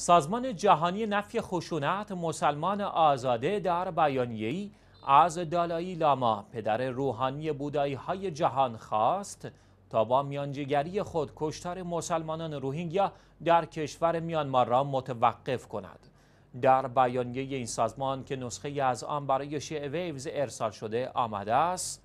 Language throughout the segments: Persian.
سازمان جهانی نفی خشونت مسلمان آزاده در ای از دالایی لاما پدر روحانی بودایی های جهان خواست تا با میانجیگری خود کشتار مسلمانان روهینگیا در کشور میانمار را متوقف کند در بیانیه این سازمان که نسخه از آن برای شیعه ویوز ارسال شده آمده است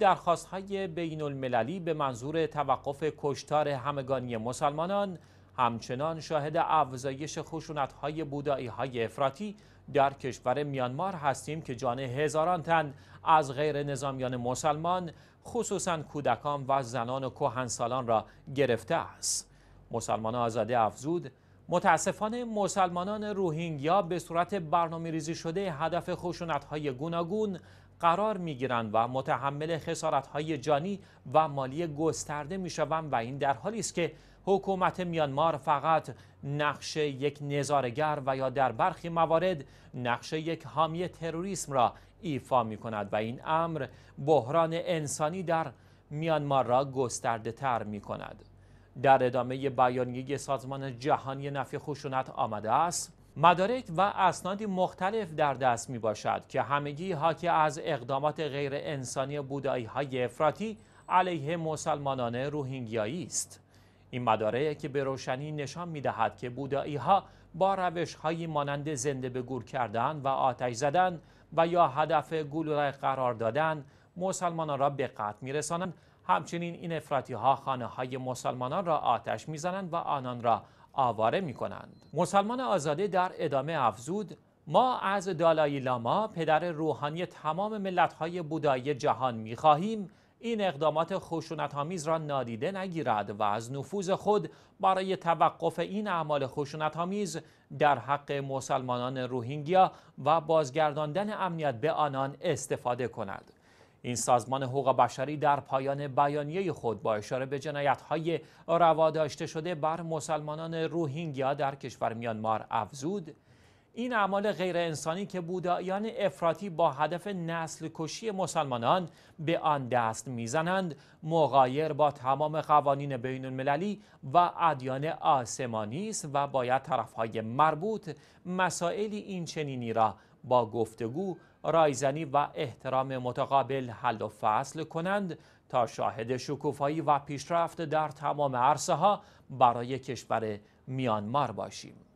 درخواست های بین المللی به منظور توقف کشتار همگانی مسلمانان همچنان شاهد افزایش خشونت‌های های افراطی در کشور میانمار هستیم که جان هزاران تن از غیر نظامیان مسلمان خصوصا کودکان و زنان و کهنسالان را گرفته است مسلمان آزاده افزود متاسفانه مسلمانان روهینگیا به صورت برنامه ریزی شده هدف خشونت‌های گوناگون قرار میگیرند و متحمل های جانی و مالی گسترده شوند و این در حالی است که حکومت میانمار فقط نقش یک نظارگر و یا در برخی موارد نقش یک حامی تروریسم را ایفا می کند و این امر بحران انسانی در میانمار را گسترده تر می کند. در ادامه بیانیه سازمان جهانی نفی خشونت آمده است مدارک و اسنادی مختلف در دست می باشد که همگی که از اقدامات غیر انسانی بودایی های افراطی علیه مسلمانان روهینگیایی است این مداره که به روشنی نشان دهد که بودایی ها با روش مانند زنده به گور کردن و آتش زدن و یا هدف گلوله قرار دادن مسلمانان را به می رسانند همچنین این افراتی ها خانه های مسلمانان را آتش میزنند و آنان را آواره می کنند. مسلمان آزاده در ادامه افزود ما از دالای لاما پدر روحانی تمام ملت های بودایی جهان می خواهیم این اقدامات خشونتآمیز را نادیده نگیرد و از نفوذ خود برای توقف این اعمال خشونتآمیز در حق مسلمانان روهینگیا و بازگرداندن امنیت به آنان استفاده کند. این سازمان حقوق بشری در پایان بیانیه خود با اشاره به های روا داشته شده بر مسلمانان روهینگیا در کشور میانمار افزود این اعمال غیر انسانی که بودایان افراطی با هدف نسل کشی مسلمانان به آن دست میزنند مغایر با تمام قوانین بین المللی و ادیان آسمانی است و باید طرفهای مربوط مسائلی این چنینی را با گفتگو رایزنی و احترام متقابل حل و فصل کنند تا شاهد شکوفایی و پیشرفت در تمام عرصه ها برای کشور میانمار باشیم